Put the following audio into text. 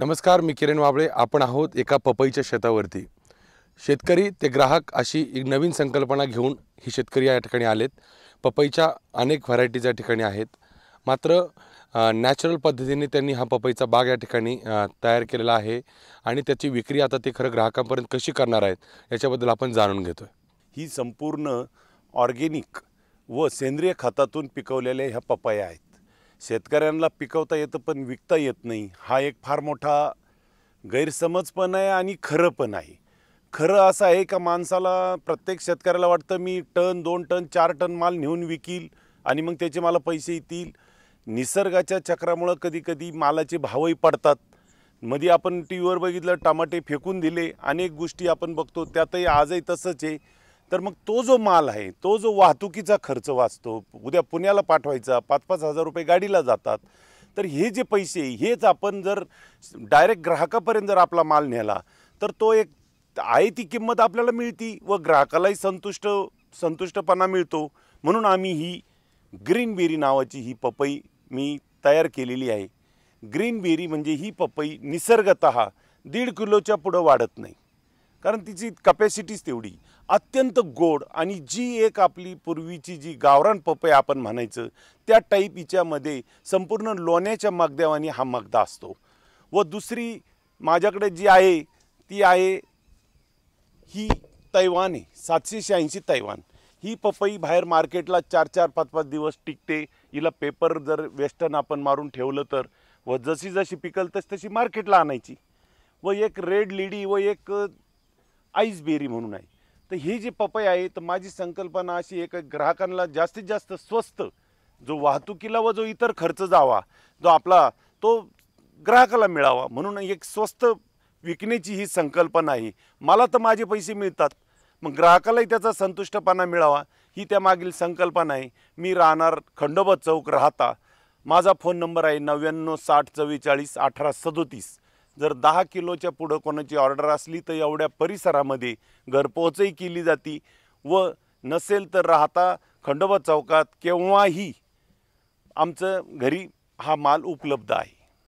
नमस्कार मी किरण वाबळे आपण आहोत एका पपईच्या शेतावरती शेतकरी ते ग्राहक अशी एक नवीन संकल्पना घेऊन ही शेतकरी या ठिकाणी आलेत पपईच्या अनेक व्हरायटीज या ठिकाणी आहेत मात्र नॅचरल पद्धतीने त्यांनी हा पपईचा बाग या ठिकाणी तयार केलेला आहे आणि त्याची विक्री आता ते खरं ग्राहकांपर्यंत कशी करणार आहेत याच्याबद्दल आपण जाणून घेतो ही संपूर्ण ऑर्गेनिक व सेंद्रिय खतातून पिकवलेल्या ह्या पपया आहेत शेतकऱ्यांना पिकवता येतं पण विकता येत नाही हा एक फार मोठा गैरसमज पण आहे आणि खरं पण आहे खरं असं आहे का माणसाला प्रत्येक शेतकऱ्याला वाटतं मी टन दोन टन चार टन माल नेऊन विकील आणि मग त्याचे मला पैसे येतील निसर्गाच्या चक्रामुळं कधीकधी मालाचे भावही पडतात मध्ये आपण टी व्हीवर बघितलं टमाटे फेकून दिले अनेक गोष्टी आपण बघतो त्यातही आजही तसंच आहे तर मग तो जो माल आहे तो जो वाहतुकीचा खर्च वाचतो उद्या पुण्याला पाठवायचा पाच पाच हजार रुपये गाडीला जातात तर हे जे पैसे हेच आपण जर डायरेक्ट ग्राहकापर्यंत जर आपला माल नेला तर तो एक आहे ती किंमत आपल्याला मिळती व ग्राहकालाही संतुष्ट संतुष्टपणा मिळतो म्हणून आम्ही ही ग्रीन बेरी नावाची ही पपई मी तयार केलेली आहे ग्रीन बेरी म्हणजे ही पपई निसर्गत दीड किलोच्या पुढं वाढत नाही कारण तिची कपॅसिटीच तेवढी अत्यंत गोड आणि जी एक आपली पूर्वीची जी गावरान पपई आपण म्हणायचं त्या टाईप हिच्यामध्ये संपूर्ण लोण्याच्या मागद्यावानी हा मागदा असतो व दुसरी माझ्याकडे जी आहे ती आहे ही तैवान आहे सातशे शहाऐंशी तैवान ही पपई बाहेर मार्केटला चार चार पाच पाच दिवस टिकते हिला पेपर जर वेस्टर्न आपण मारून ठेवलं तर व जशी जशी पिकल तशी तशी मार्केटला आणायची व एक रेड लिडी व एक आईसबेरी म्हणून आहे तर हे जे पपई आहे तर माझी संकल्पना अशी आहे ग्राहकांना जास्तीत जास्त स्वस्त जो वाहतुकीला व जो इतर खर्च जावा जो आपला तो ग्राहकाला मिळावा म्हणून एक स्वस्त विकण्याची ही संकल्पना आहे मला तर माझे पैसे मिळतात मग ग्राहकालाही त्याचा संतुष्टपणा मिळावा ही त्यामागील संकल्पना आहे मी राहणार खंडोबा चौक राहता माझा फोन नंबर आहे नव्याण्णव साठ चव्वेचाळीस अठरा सदोतीस जर दहा किलोच्या पुढं कोणाची ऑर्डर असली तर एवढ्या परिसरामध्ये घरपोचही केली जाती व नसेल तर राहता खंडोबा चौकात केव्हाही आमचं घरी हा माल उपलब्ध आहे